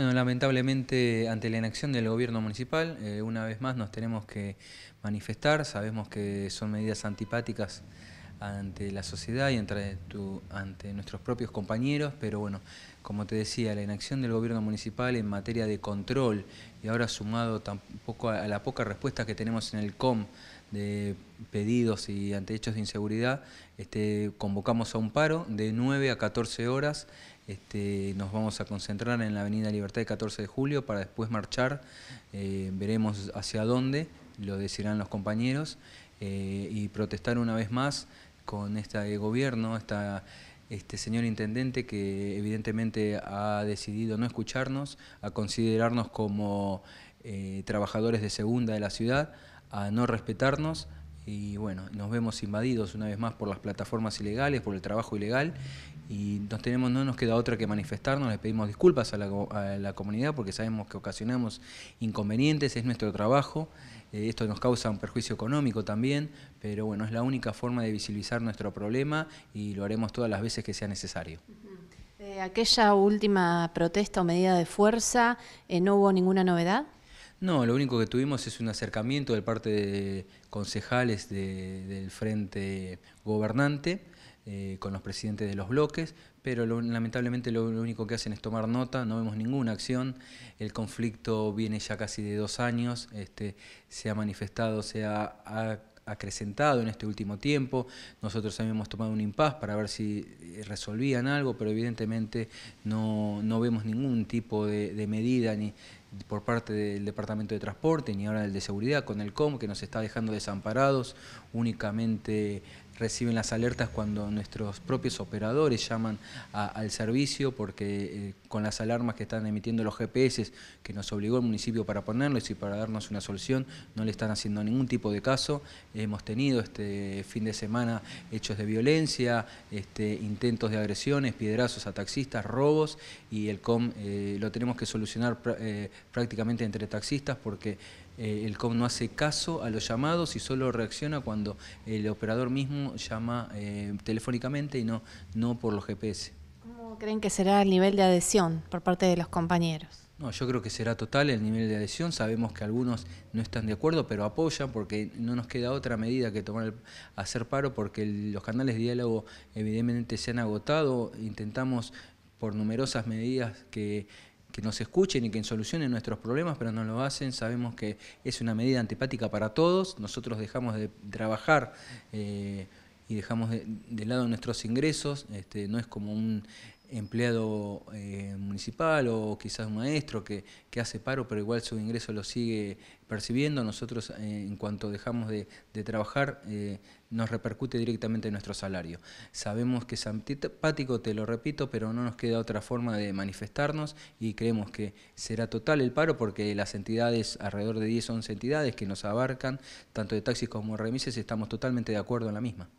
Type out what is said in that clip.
Bueno, lamentablemente ante la inacción del gobierno municipal, eh, una vez más nos tenemos que manifestar, sabemos que son medidas antipáticas ante la sociedad y ante nuestros propios compañeros, pero bueno, como te decía, la inacción del gobierno municipal en materia de control y ahora sumado tampoco a la poca respuesta que tenemos en el COM de pedidos y ante hechos de inseguridad, este, convocamos a un paro de 9 a 14 horas. Este, nos vamos a concentrar en la Avenida Libertad de 14 de julio para después marchar. Eh, veremos hacia dónde, lo decirán los compañeros, eh, y protestar una vez más con este gobierno, esta este señor intendente que evidentemente ha decidido no escucharnos, a considerarnos como eh, trabajadores de segunda de la ciudad, a no respetarnos y bueno, nos vemos invadidos una vez más por las plataformas ilegales, por el trabajo ilegal y tenemos, no nos queda otra que manifestarnos, le pedimos disculpas a la, comunidad porque sabemos que ocasionamos inconvenientes, es nuestro trabajo, eh, esto nos causa un perjuicio económico también, pero bueno, es la única forma de visibilizar nuestro problema y lo haremos todas las veces que sea necesario. Eh, aquella última protesta o medida de fuerza, eh, ¿no hubo ninguna novedad? No, lo único que tuvimos es un acercamiento de parte de concejales del frente gobernante, eh, con los presidentes de los bloques, pero lamentablemente lo, único que hacen es tomar nota, no vemos ninguna acción, el conflicto viene ya casi de dos años, este, se ha manifestado, se ha, acrecentado en este último tiempo. Nosotros habíamos tomado un impas para ver si eh, resolvían algo, pero evidentemente no, vemos ningún tipo de, de, medida ni por parte del Departamento de Transporte ni ahora del de Seguridad con el COM que nos está dejando desamparados únicamente reciben las alertas cuando nuestros propios operadores llaman al servicio porque eh, con las alarmas que están emitiendo los GPS que nos obligó el municipio para ponerlos y para darnos una solución no le están haciendo ningún tipo de caso. Hemos tenido este fin de semana hechos de violencia, este, intentos de agresiones, piedrazos a taxistas, robos y el COM eh, lo tenemos que solucionar eh, prácticamente entre taxistas porque eh, el COM no hace caso a los llamados y solo reacciona cuando el operador mismo llama eh, telefónicamente y no, no por los GPS. ¿Cómo creen que será el nivel de adhesión por parte de los compañeros? No, yo creo que será total el nivel de adhesión. Sabemos que algunos no están de acuerdo, pero apoyan porque no nos queda otra medida que tomar el, hacer paro porque los canales de diálogo evidentemente se han agotado. Intentamos por numerosas medidas que que nos escuchen y que solucionen nuestros problemas, pero no lo hacen. Sabemos que es una medida antipática para todos. Nosotros dejamos de trabajar eh, y dejamos de, de, lado nuestros ingresos. Este, no es como un empleado eh, municipal o quizás un maestro que, hace paro, pero igual su ingreso lo sigue percibiendo. Nosotros, eh, en cuanto dejamos de, trabajar, eh, nos repercute directamente nuestro salario. Sabemos que es antipático, te lo repito, pero no nos queda otra forma de manifestarnos y creemos que será total el paro porque las entidades, alrededor de 10 o 11 entidades que nos abarcan, tanto de taxis como remises, estamos totalmente de acuerdo en la misma.